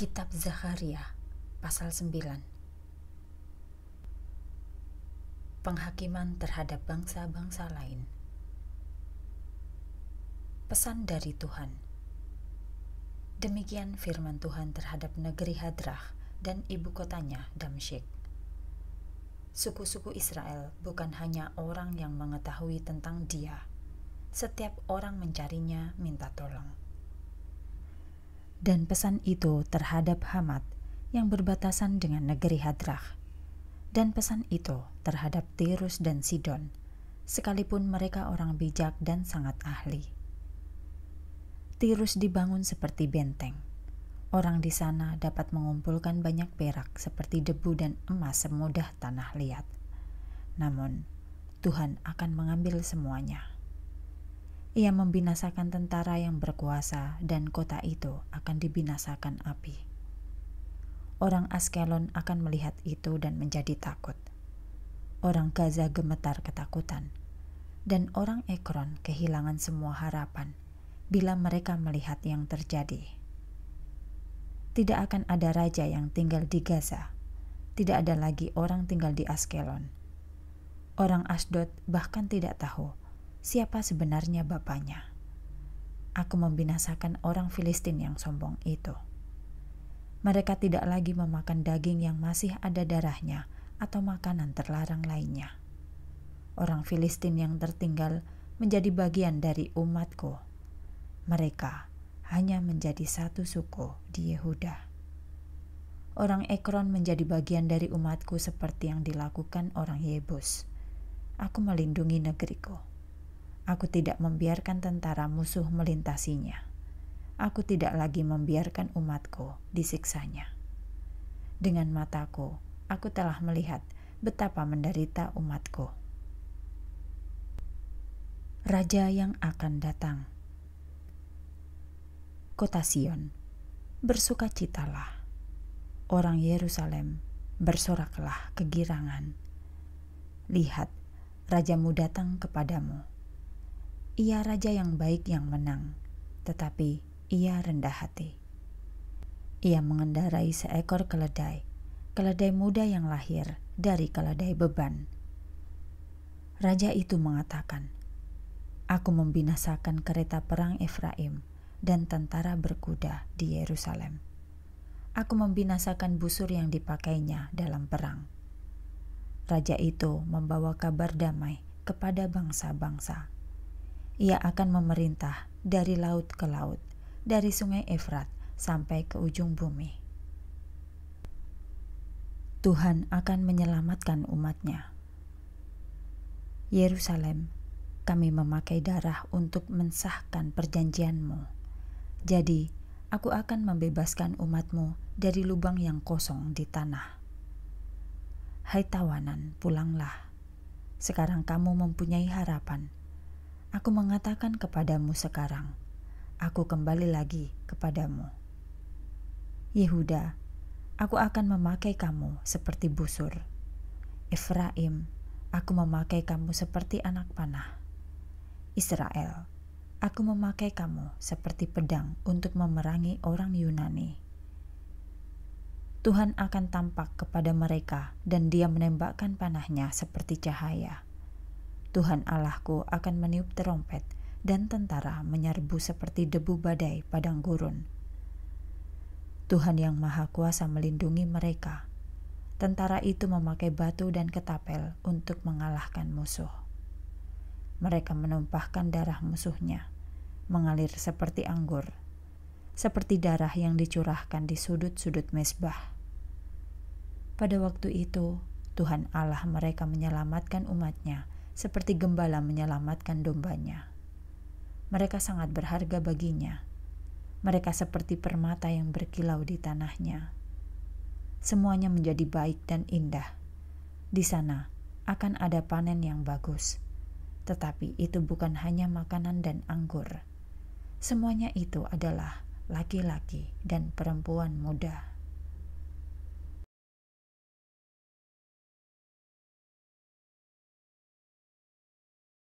Kitab Zakaria pasal 9 Penghakiman terhadap bangsa-bangsa lain Pesan dari Tuhan Demikian firman Tuhan terhadap negeri Hadrah dan ibu kotanya Damsyik Suku-suku Israel bukan hanya orang yang mengetahui tentang dia setiap orang mencarinya minta tolong dan pesan itu terhadap Hamad yang berbatasan dengan negeri Hadrah. dan pesan itu terhadap Tirus dan Sidon sekalipun mereka orang bijak dan sangat ahli. Tirus dibangun seperti benteng. Orang di sana dapat mengumpulkan banyak perak seperti debu dan emas semudah tanah liat. Namun, Tuhan akan mengambil semuanya. Ia membinasakan tentara yang berkuasa dan kota itu akan dibinasakan api. Orang Askelon akan melihat itu dan menjadi takut. Orang Gaza gemetar ketakutan dan orang Ekron kehilangan semua harapan bila mereka melihat yang terjadi. Tidak akan ada raja yang tinggal di Gaza. Tidak ada lagi orang tinggal di Askelon. Orang Asdod bahkan tidak tahu siapa sebenarnya bapaknya. Aku membinasakan orang Filistin yang sombong itu. Mereka tidak lagi memakan daging yang masih ada darahnya atau makanan terlarang lainnya. Orang Filistin yang tertinggal menjadi bagian dari umatku. Mereka hanya menjadi satu suku di Yehuda orang Ekron menjadi bagian dari umatku seperti yang dilakukan orang Yebus. Aku melindungi negeriku. Aku tidak membiarkan tentara musuh melintasinya. Aku tidak lagi membiarkan umatku disiksanya. Dengan mataku, aku telah melihat betapa menderita umatku. Raja yang akan datang. Kota Sion, bersukacitalah. Orang Yerusalem, bersoraklah kegirangan. Lihat, rajamu datang kepadamu ia raja yang baik yang menang, tetapi ia rendah hati. Ia mengendarai seekor keledai, keledai muda yang lahir dari keledai beban. Raja itu mengatakan, "Aku membinasakan kereta perang Efraim dan tentara berkuda di Yerusalem. Aku membinasakan busur yang dipakainya dalam perang." Raja itu membawa kabar damai kepada bangsa-bangsa. Ia akan memerintah dari laut ke laut, dari sungai Efrat sampai ke ujung bumi. Tuhan akan menyelamatkan umatnya. Yerusalem, kami memakai darah untuk mensahkan perjanjianmu. Jadi, aku akan membebaskan umatmu dari lubang yang kosong di tanah. Hai tawanan, pulanglah. Sekarang kamu mempunyai harapan aku mengatakan kepadamu sekarang, aku kembali lagi kepadamu. Yehuda, aku akan memakai kamu seperti busur. Efraim, aku memakai kamu seperti anak panah. Israel, aku memakai kamu seperti pedang untuk memerangi orang Yunani. Tuhan akan tampak kepada mereka, dan Dia menembakkan panahnya seperti cahaya. Tuhan Allahku akan meniup terompet dan tentara menyerbu seperti debu badai padang gurun. Tuhan yang Maha Kuasa melindungi mereka. Tentara itu memakai batu dan ketapel untuk mengalahkan musuh. Mereka menumpahkan darah musuhnya, mengalir seperti anggur, seperti darah yang dicurahkan di sudut-sudut mesbah. Pada waktu itu, Tuhan Allah mereka menyelamatkan umatnya seperti gembala menyelamatkan dombanya. Mereka sangat berharga baginya. Mereka seperti permata yang berkilau di tanahnya. Semuanya menjadi baik dan indah. Di sana akan ada panen yang bagus, tetapi itu bukan hanya makanan dan anggur. Semuanya itu adalah laki-laki dan perempuan muda.